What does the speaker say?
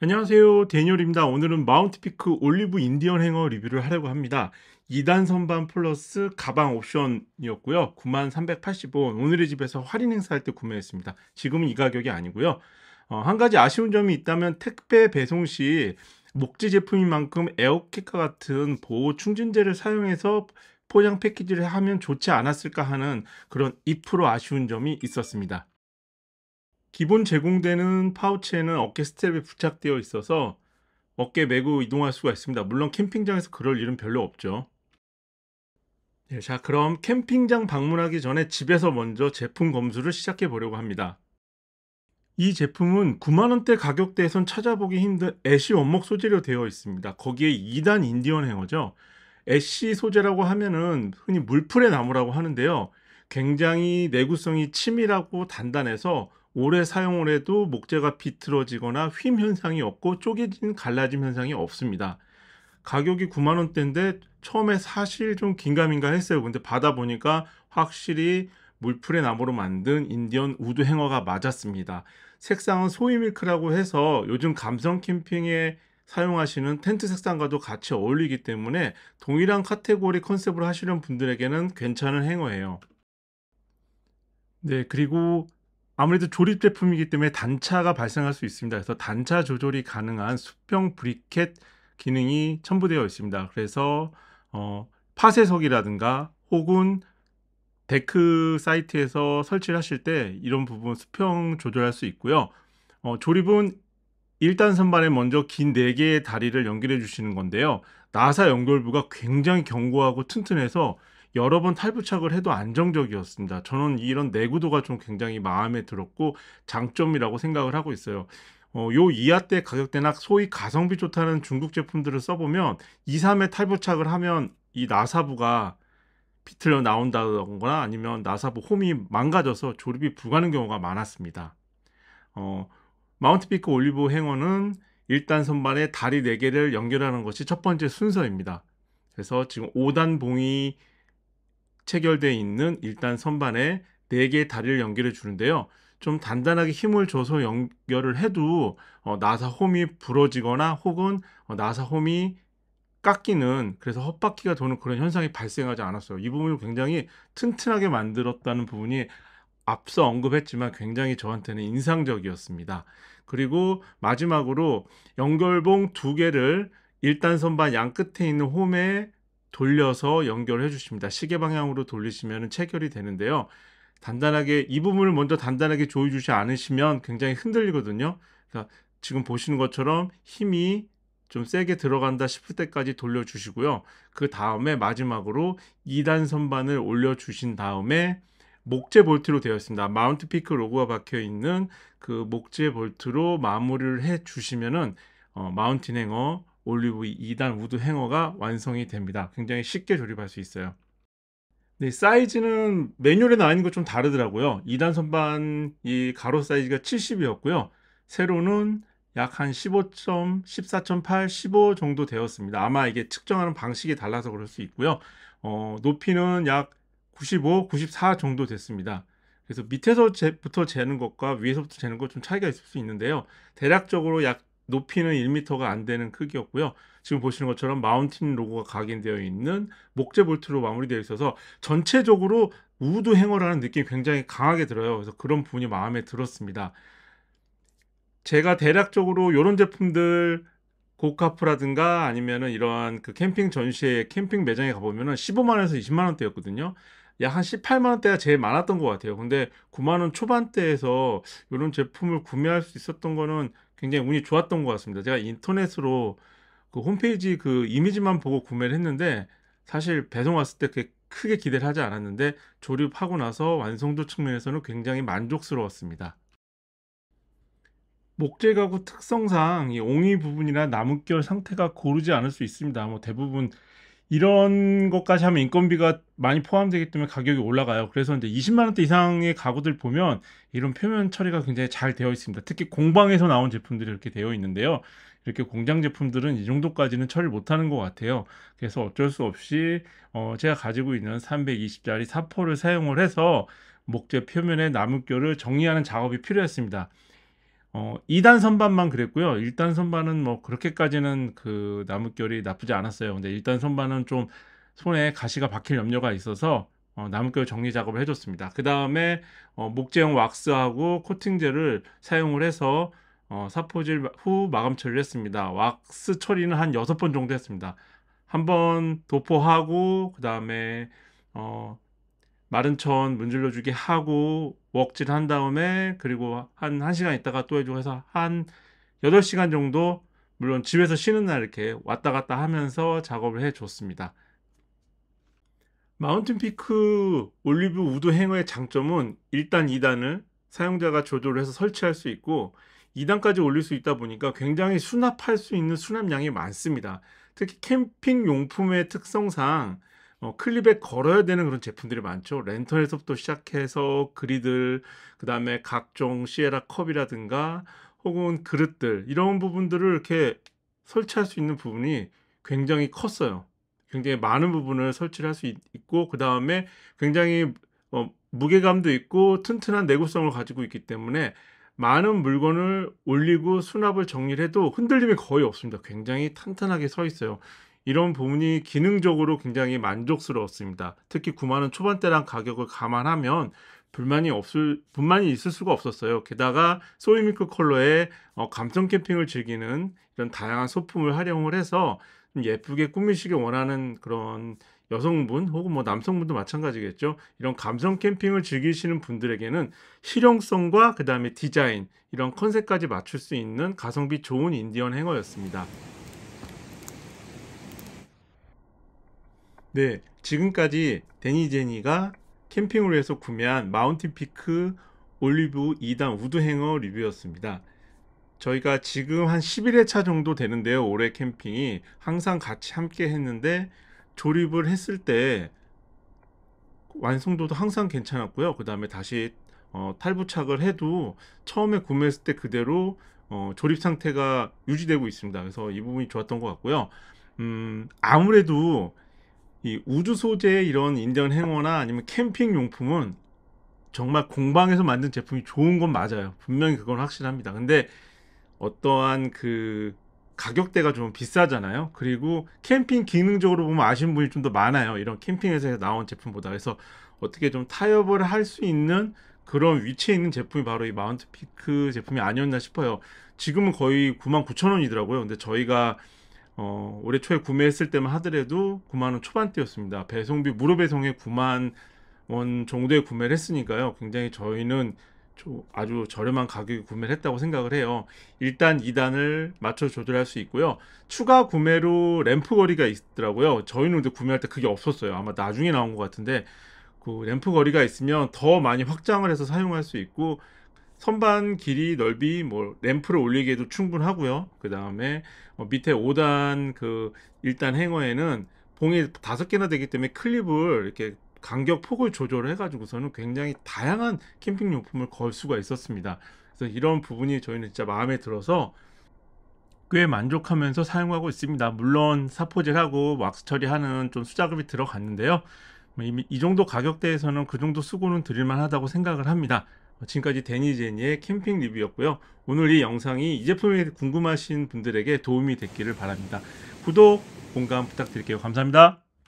안녕하세요 데니얼입니다 오늘은 마운트피크 올리브 인디언 행어 리뷰를 하려고 합니다 2단 선반 플러스 가방 옵션이었고요 93,380원 오늘의 집에서 할인 행사할 때 구매했습니다 지금은 이 가격이 아니고요 어, 한 가지 아쉬운 점이 있다면 택배 배송 시 목재 제품인 만큼 에어킥과 같은 보호 충진제를 사용해서 포장 패키지를 하면 좋지 않았을까 하는 그런 2% 아쉬운 점이 있었습니다 기본 제공되는 파우치에는 어깨 스텝이 부착되어 있어서 어깨 메고 이동할 수가 있습니다. 물론 캠핑장에서 그럴 일은 별로 없죠. 네, 자 그럼 캠핑장 방문하기 전에 집에서 먼저 제품 검수를 시작해 보려고 합니다. 이 제품은 9만원대 가격대에선 찾아보기 힘든 애쉬 원목 소재로 되어 있습니다. 거기에 2단 인디언 행어죠. 애쉬 소재라고 하면은 흔히 물풀의 나무라고 하는데요. 굉장히 내구성이 치밀하고 단단해서 오래 사용을 해도 목재가 비틀어지거나 휨 현상이 없고 쪼개진 갈라짐 현상이 없습니다. 가격이 9만원대인데 처음에 사실 좀 긴가민가 했어요. 근데 받아보니까 확실히 물풀의 나무로 만든 인디언 우드 행어가 맞았습니다. 색상은 소이 밀크라고 해서 요즘 감성 캠핑에 사용하시는 텐트 색상과도 같이 어울리기 때문에 동일한 카테고리 컨셉으로 하시는 분들에게는 괜찮은 행어예요. 네, 그리고 아무래도 조립 제품이기 때문에 단차가 발생할 수 있습니다. 그래서 단차 조절이 가능한 수평 브리켓 기능이 첨부되어 있습니다. 그래서 어, 파쇄석이라든가 혹은 데크 사이트에서 설치를 하실 때 이런 부분 수평 조절할 수 있고요. 어, 조립은 1단 선반에 먼저 긴 4개의 다리를 연결해 주시는 건데요. 나사 연결부가 굉장히 견고하고 튼튼해서 여러 번 탈부착을 해도 안정적이었습니다. 저는 이런 내구도가 좀 굉장히 마음에 들었고 장점이라고 생각을 하고 있어요. 어, 요 이하대 가격대나 소위 가성비 좋다는 중국 제품들을 써보면 2, 3회 탈부착을 하면 이 나사부가 비틀려 나온다거나 아니면 나사부 홈이 망가져서 조립이 불가능 경우가 많았습니다. 어, 마운트피크 올리브 행어는 일단 선반에 다리 4개를 연결하는 것이 첫 번째 순서입니다. 그래서 지금 5단 봉이 체결되어 있는 일단 선반에 4 개의 다리를 연결해 주는데요. 좀 단단하게 힘을 줘서 연결을 해도 어, 나사 홈이 부러지거나 혹은 어, 나사 홈이 깎이는 그래서 헛바퀴가 도는 그런 현상이 발생하지 않았어요. 이 부분을 굉장히 튼튼하게 만들었다는 부분이 앞서 언급했지만 굉장히 저한테는 인상적이었습니다. 그리고 마지막으로 연결봉 두 개를 일단 선반 양 끝에 있는 홈에 돌려서 연결해 주십니다. 시계 방향으로 돌리시면 체결이 되는데요. 단단하게 이 부분을 먼저 단단하게 조여주지 않으시면 굉장히 흔들리거든요. 그러니까 지금 보시는 것처럼 힘이 좀 세게 들어간다 싶을 때까지 돌려주시고요. 그 다음에 마지막으로 2단 선반을 올려주신 다음에 목재 볼트로 되어 있습니다. 마운트 피크 로고가 박혀 있는 그 목재 볼트로 마무리를 해 주시면은 어, 마운틴 행어 올리브 2단 우드 행어가 완성이 됩니다. 굉장히 쉽게 조립할 수 있어요. 네, 사이즈는 매뉴얼에 나와 있는 것 좀 다르더라고요. 2단 선반이 가로 사이즈가 70이었고요. 세로는 약 한 15.14.8, 15 정도 되었습니다. 아마 이게 측정하는 방식이 달라서 그럴 수 있고요. 어, 높이는 약 95, 94 정도 됐습니다. 그래서 밑에서부터 재는 것과 위에서부터 재는 것 좀 차이가 있을 수 있는데요. 대략적으로 약 높이는 1m가 안 되는 크기였고요. 지금 보시는 것처럼 마운틴 로고가 각인되어 있는 목재 볼트로 마무리되어 있어서 전체적으로 우드 행어라는 느낌이 굉장히 강하게 들어요. 그래서 그런 부분이 마음에 들었습니다. 제가 대략적으로 이런 제품들 고카프라든가 아니면은 이러한 그 캠핑 전시회 캠핑 매장에 가보면은 15만원에서 20만원대였거든요. 약 한 18만원대가 제일 많았던 것 같아요. 근데 9만원 초반대에서 이런 제품을 구매할 수 있었던 거는 굉장히 운이 좋았던 것 같습니다. 제가 인터넷으로 그 홈페이지 그 이미지만 보고 구매를 했는데 사실 배송 왔을 때 크게 기대를 하지 않았는데 조립하고 나서 완성도 측면에서는 굉장히 만족스러웠습니다. 목재 가구 특성상 이 옹이 부분이나 나뭇결 상태가 고르지 않을 수 있습니다. 뭐 대부분 이런 것까지 하면 인건비가 많이 포함되기 때문에 가격이 올라가요. 그래서 이제 20만 원대 이상의 가구들 보면 이런 표면 처리가 굉장히 잘 되어 있습니다. 특히 공방에서 나온 제품들이 이렇게 되어 있는데요. 이렇게 공장 제품들은 이 정도까지는 처리 못하는 것 같아요. 그래서 어쩔 수 없이 어 제가 가지고 있는 320짜리 사포를 사용을 해서 목재 표면의 나뭇결을 정리하는 작업이 필요했습니다. 어, 2단 선반만 그랬고요. 1단 선반은 뭐 그렇게까지는 그 나뭇결이 나쁘지 않았어요. 근데 1단 선반은 좀 손에 가시가 박힐 염려가 있어서 어, 나뭇결 정리 작업을 해줬습니다. 그 다음에 어, 목재용 왁스하고 코팅제를 사용을 해서 어, 사포질 후 마감 처리를 했습니다. 왁스 처리는 한 6번 정도 했습니다. 한 번 도포하고 그 다음에 어, 마른 천 문질러주기 하고 웍질 한 다음에 그리고 한 1시간 있다가 또 해주고 해서 한 8시간 정도 물론 집에서 쉬는 날 이렇게 왔다 갔다 하면서 작업을 해줬습니다. 마운틴 피크 올리브 우드 행어의 장점은 일단 2단을 사용자가 조절해서 설치할 수 있고 2단까지 올릴 수 있다 보니까 굉장히 수납할 수 있는 수납량이 많습니다 특히 캠핑 용품의 특성상 어, 클립에 걸어야 되는 그런 제품들이 많죠 랜턴에서부터 시작해서 그리들 그 다음에 각종 시에라 컵이라든가 혹은 그릇들 이런 부분들을 이렇게 설치할 수 있는 부분이 굉장히 컸어요 굉장히 많은 부분을 설치할수 있고 그 다음에 굉장히 어, 무게감도 있고 튼튼한 내구성을 가지고 있기 때문에 많은 물건을 올리고 수납을 정리 해도 흔들림이 거의 없습니다. 굉장히 탄탄하게 서 있어요. 이런 부분이 기능적으로 굉장히 만족스러웠습니다. 특히 9만원 초반대랑 가격을 감안하면 불만이 없을 불만이 있을 수가 없었어요. 게다가 소이미크 컬러의 어, 감성 캠핑을 즐기는 이런 다양한 소품을 활용을 해서 예쁘게 꾸미시길 원하는 그런 여성분 혹은 뭐 남성분도 마찬가지겠죠. 이런 감성 캠핑을 즐기시는 분들에게는 실용성과 그 다음에 디자인 이런 컨셉까지 맞출 수 있는 가성비 좋은 인디언 행어였습니다. 네, 지금까지 데니 제니가 캠핑을 위해서 구매한 마운틴 피크 올리브 2단 우드 행어 리뷰였습니다. 저희가 지금 한 11회차 정도 되는데요. 올해 캠핑이 항상 같이 함께 했는데 조립을 했을 때 완성도도 항상 괜찮았고요. 그 다음에 다시 어, 탈부착을 해도 처음에 구매했을 때 그대로 어, 조립 상태가 유지되고 있습니다. 그래서 이 부분이 좋았던 것 같고요. 음, 아무래도 이 우주 소재의 이런 인전 행어나 아니면 캠핑 용품은 정말 공방에서 만든 제품이 좋은 건 맞아요. 분명히 그건 확실합니다. 근데 어떠한 그 가격대가 좀 비싸잖아요. 그리고 캠핑 기능적으로 보면 아시는 분이 좀 더 많아요. 이런 캠핑에서 나온 제품보다. 그래서 어떻게 좀 타협을 할 수 있는 그런 위치에 있는 제품이 바로 이 마운트 피크 제품이 아니었나 싶어요. 지금은 거의 99,000원이더라고요. 근데 저희가 어, 올해 초에 구매했을 때만 하더라도 9만원 초반대였습니다. 배송비 무료 배송에 9만 원 정도에 구매를 했으니까요. 굉장히 저희는 아주 저렴한 가격에 구매를 했다고 생각을 해요. 일단 2단을 맞춰 조절할 수 있고요. 추가 구매로 램프 거리가 있더라고요. 저희는 근데 구매할 때 그게 없었어요. 아마 나중에 나온 것 같은데 그 램프 거리가 있으면 더 많이 확장을 해서 사용할 수 있고 선반 길이 넓이 뭐 램프를 올리기에도 충분하고요. 어, 그 다음에 밑에 5단 그 1단 행어에는 봉이 5 개나 되기 때문에 클립을 이렇게 간격 폭을 조절해 가지고서는 굉장히 다양한 캠핑 용품을 걸 수가 있었습니다 그래서 이런 부분이 저희는 진짜 마음에 들어서 꽤 만족하면서 사용하고 있습니다 물론 사포질하고 왁스 처리하는 좀 수작업이 들어갔는데요 뭐 이 정도 가격대에서는 그 정도 수고는 드릴만 하다고 생각을 합니다 뭐 지금까지 데니제니의 캠핑 리뷰였고요 오늘 이 영상이 이 제품에 궁금하신 분들에게 도움이 됐기를 바랍니다 구독, 공감 부탁드릴게요 감사합니다